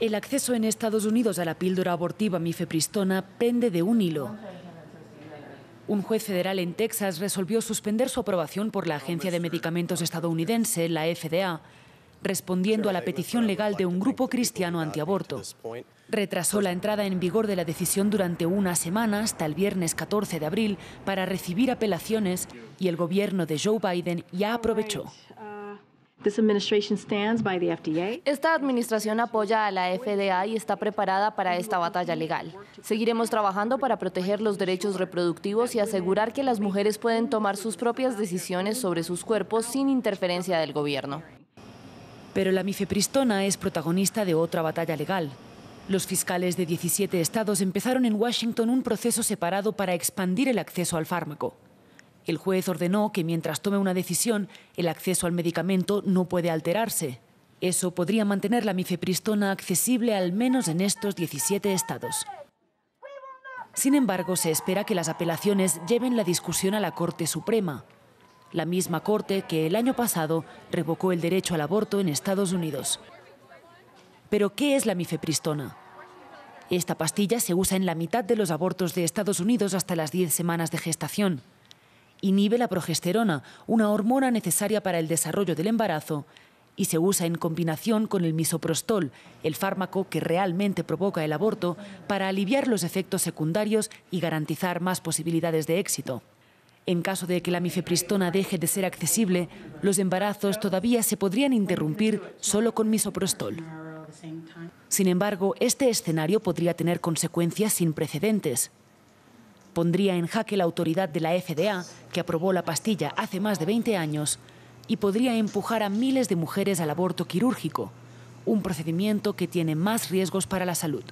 El acceso en Estados Unidos a la píldora abortiva mifepristona pende de un hilo. Un juez federal en Texas resolvió suspender su aprobación por la Agencia de Medicamentos estadounidense, la FDA, respondiendo a la petición legal de un grupo cristiano antiaborto. Retrasó la entrada en vigor de la decisión durante una semana hasta el viernes 14 de abril para recibir apelaciones y el gobierno de Joe Biden ya aprovechó. Esta administración apoya a la FDA y está preparada para esta batalla legal. Seguiremos trabajando para proteger los derechos reproductivos y asegurar que las mujeres pueden tomar sus propias decisiones sobre sus cuerpos sin interferencia del gobierno. Pero la mifepristona es protagonista de otra batalla legal. Los fiscales de 17 estados empezaron en Washington un proceso separado para expandir el acceso al fármaco. El juez ordenó que mientras tome una decisión, el acceso al medicamento no puede alterarse. Eso podría mantener la mifepristona accesible al menos en estos 17 estados. Sin embargo, se espera que las apelaciones lleven la discusión a la Corte Suprema, la misma Corte que el año pasado revocó el derecho al aborto en Estados Unidos. Pero, ¿qué es la mifepristona? Esta pastilla se usa en la mitad de los abortos de Estados Unidos hasta las 10 semanas de gestación inhibe la progesterona, una hormona necesaria para el desarrollo del embarazo, y se usa en combinación con el misoprostol, el fármaco que realmente provoca el aborto, para aliviar los efectos secundarios y garantizar más posibilidades de éxito. En caso de que la mifepristona deje de ser accesible, los embarazos todavía se podrían interrumpir solo con misoprostol. Sin embargo, este escenario podría tener consecuencias sin precedentes pondría en jaque la autoridad de la FDA, que aprobó la pastilla hace más de 20 años, y podría empujar a miles de mujeres al aborto quirúrgico, un procedimiento que tiene más riesgos para la salud.